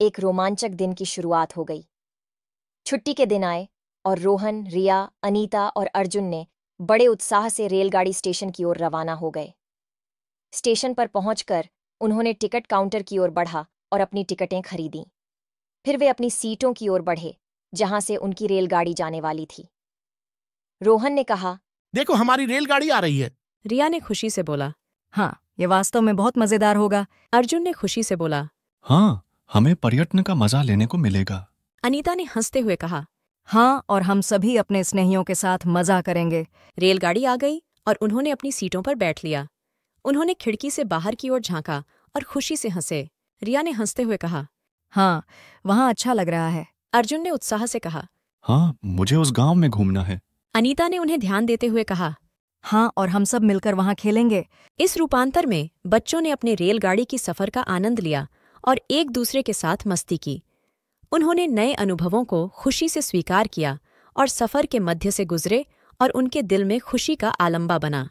एक रोमांचक दिन की शुरुआत हो गई छुट्टी के दिन आए और रोहन रिया अनीता और अर्जुन ने बड़े उत्साह से रेलगाड़ी स्टेशन की ओर रवाना हो गए स्टेशन पर पहुंचकर उन्होंने टिकट काउंटर की ओर बढ़ा और अपनी टिकटें खरीदी फिर वे अपनी सीटों की ओर बढ़े जहां से उनकी रेलगाड़ी जाने वाली थी रोहन ने कहा देखो हमारी रेलगाड़ी आ रही है रिया ने खुशी से बोला हाँ ये वास्तव में बहुत मजेदार होगा अर्जुन ने खुशी से बोला हाँ हमें पर्यटन का मजा लेने को मिलेगा अनीता ने हंसते हुए कहा हाँ और हम सभी अपने स्नेहियों के साथ मजा करेंगे रेलगाड़ी आ गई और उन्होंने अपनी सीटों पर बैठ लिया उन्होंने खिड़की से बाहर की ओर झांका और खुशी से हंसे रिया ने हंसते हुए कहा हाँ वहाँ अच्छा लग रहा है अर्जुन ने उत्साह से कहा हाँ मुझे उस गांव में घूमना है अनीता ने उन्हें ध्यान देते हुए कहा हाँ और हम सब मिलकर वहाँ खेलेंगे इस रूपांतर में बच्चों ने अपने रेलगाड़ी की सफर का आनंद लिया और एक दूसरे के साथ मस्ती की उन्होंने नए अनुभवों को खुशी से स्वीकार किया और सफ़र के मध्य से गुजरे और उनके दिल में खुशी का आलंबा बना